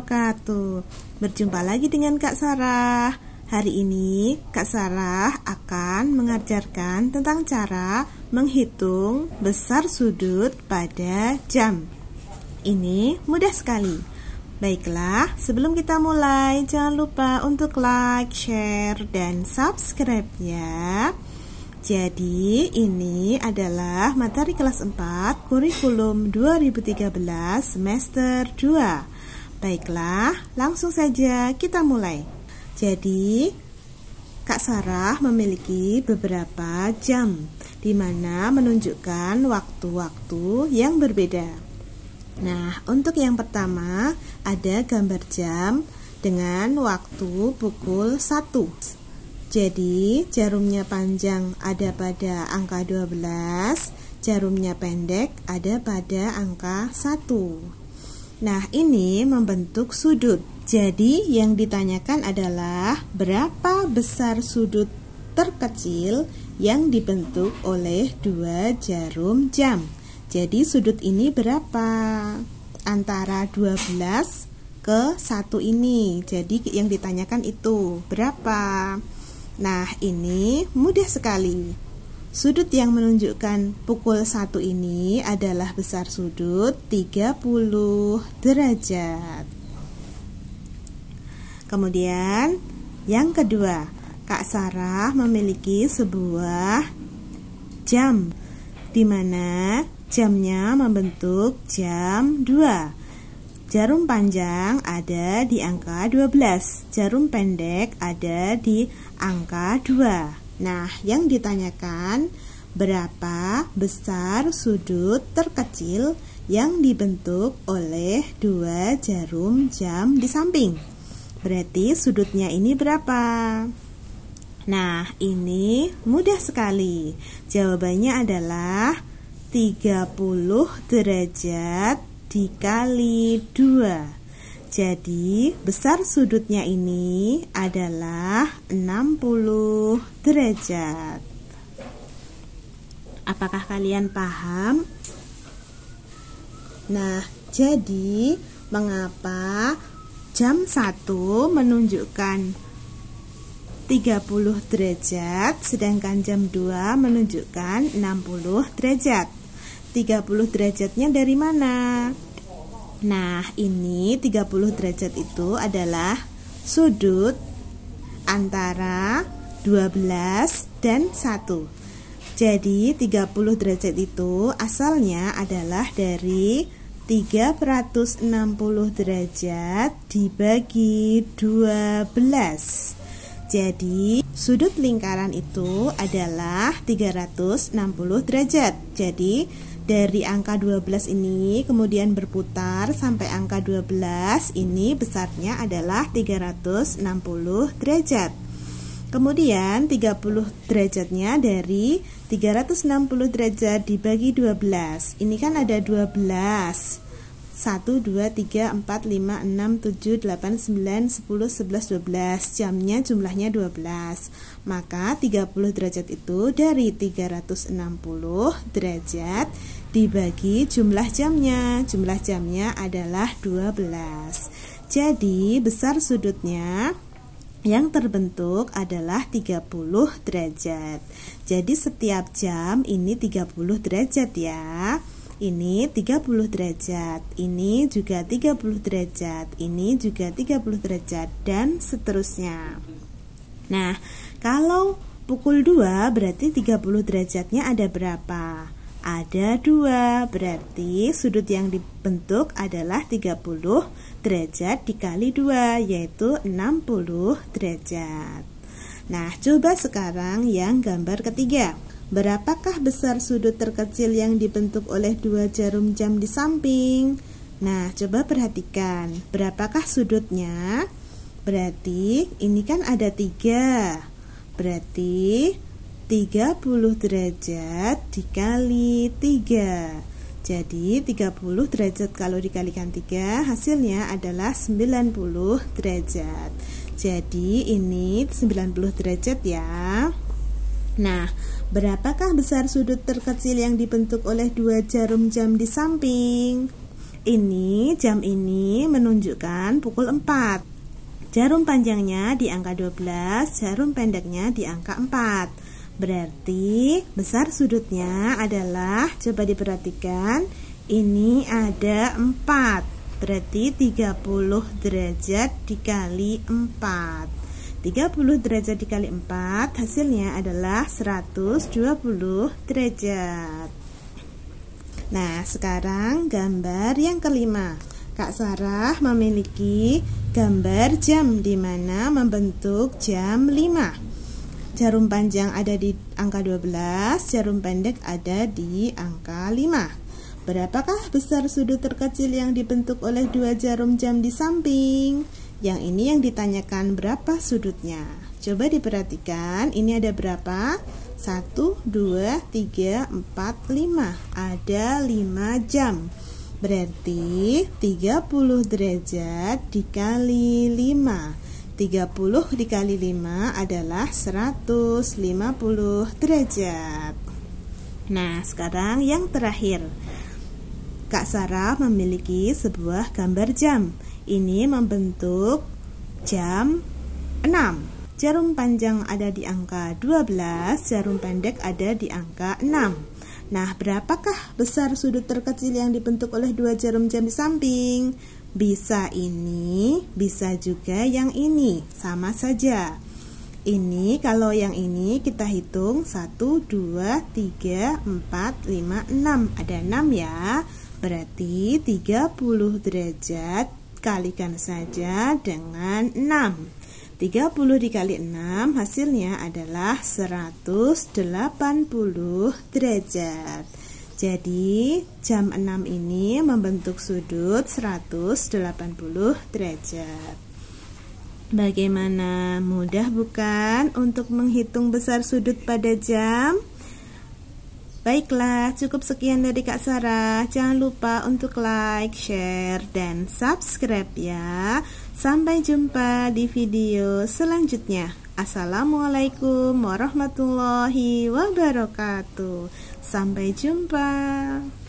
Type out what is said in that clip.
wabarakatuh. Berjumpa lagi dengan Kak Sarah. Hari ini Kak Sarah akan mengajarkan tentang cara menghitung besar sudut pada jam. Ini mudah sekali. Baiklah, sebelum kita mulai, jangan lupa untuk like, share, dan subscribe ya. Jadi ini adalah materi kelas 4 kurikulum 2013 semester 2 Baiklah, langsung saja kita mulai. Jadi, Kak Sarah memiliki beberapa jam di mana menunjukkan waktu-waktu yang berbeda. Nah, untuk yang pertama ada gambar jam dengan waktu pukul 1. Jadi, jarumnya panjang ada pada angka 12, jarumnya pendek ada pada angka 1. Nah, ini membentuk sudut. Jadi, yang ditanyakan adalah berapa besar sudut terkecil yang dibentuk oleh dua jarum jam. Jadi, sudut ini berapa? Antara 12 ke 1 ini. Jadi, yang ditanyakan itu berapa? Nah, ini mudah sekali. Sudut yang menunjukkan pukul 1 ini adalah besar sudut 30 derajat. Kemudian yang kedua, Kak Sarah memiliki sebuah jam di mana jamnya membentuk jam 2. Jarum panjang ada di angka 12, jarum pendek ada di angka 2. Nah, yang ditanyakan berapa besar sudut terkecil yang dibentuk oleh dua jarum jam di samping. Berarti sudutnya ini berapa? Nah, ini mudah sekali. Jawabannya adalah 30 derajat dikali 2. Jadi besar sudutnya ini adalah 60 derajat Apakah kalian paham? Nah, jadi mengapa jam 1 menunjukkan 30 derajat sedangkan jam 2 menunjukkan 60 derajat. 30 derajatnya dari mana? Nah, ini 30 derajat itu adalah sudut antara 12 dan 1. Jadi, 30 derajat itu asalnya adalah dari 360 derajat dibagi 12 Jadi sudut lingkaran itu adalah 360 derajat Jadi dari angka 12 ini kemudian berputar sampai angka 12 ini besarnya adalah 360 derajat. Kemudian 30 derajatnya dari 360 derajat dibagi 12. Ini kan ada 12. 1, 2, 3, 4, 5, 6, 7, 8, 9, 10, 11, 12 Jamnya jumlahnya 12 Maka 30 derajat itu dari 360 derajat dibagi jumlah jamnya Jumlah jamnya adalah 12 Jadi besar sudutnya yang terbentuk adalah 30 derajat. Jadi setiap jam ini 30 derajat ya ini 30 derajat, ini juga 30 derajat, ini juga 30 derajat dan seterusnya. Nah, kalau pukul 2 berarti 30 derajatnya ada berapa? Ada 2, berarti sudut yang dibentuk adalah 30 derajat dikali 2 yaitu 60 derajat. Nah, coba sekarang yang gambar ketiga. Berapakah besar sudut terkecil yang dibentuk oleh dua jarum jam di samping? Nah, coba perhatikan. Berapakah sudutnya? Berarti ini kan ada tiga. Berarti 30 derajat dikali 3. Jadi 30 derajat kalau dikalikan 3 hasilnya adalah 90 derajat. Jadi ini 90 derajat ya. Nah, berapakah besar sudut terkecil yang dibentuk oleh dua jarum jam di samping? Ini jam ini menunjukkan pukul 4. Jarum panjangnya di angka 12, jarum pendeknya di angka 4. Berarti besar sudutnya adalah coba diperhatikan, ini ada 4. Berarti 30 derajat dikali 4. 30 derajat dikali 4 hasilnya adalah 120 derajat Nah sekarang gambar yang kelima Kak Sarah memiliki gambar jam di mana membentuk jam 5 Jarum panjang ada di angka 12, jarum pendek ada di angka 5 Berapakah besar sudut terkecil yang dibentuk oleh dua jarum jam di samping? Yang ini yang ditanyakan berapa sudutnya. Coba diperhatikan, ini ada berapa? 1, 2, 3, 4, 5. Ada 5 jam. Berarti 30 derajat dikali 5 30 dikali 5 adalah 150 derajat Nah sekarang yang terakhir Kak Sarah memiliki sebuah gambar jam ini membentuk jam 6. Jarum panjang ada di angka 12, jarum pendek ada di angka 6. Nah, berapakah besar sudut terkecil yang dibentuk oleh dua jarum jam di samping? Bisa ini, bisa juga yang ini, sama saja. Ini kalau yang ini kita hitung 1, 2, 3, 4, 5, 6 Ada 6 ya Berarti 30 derajat Kalikan saja dengan 6 30 dikali 6 hasilnya adalah 180 derajat Jadi jam 6 ini membentuk sudut 180 derajat Bagaimana mudah bukan untuk menghitung besar sudut pada jam? Baiklah, cukup sekian dari Kak Sarah. Jangan lupa untuk like, share, dan subscribe ya. Sampai jumpa di video selanjutnya. Assalamualaikum warahmatullahi wabarakatuh. Sampai jumpa.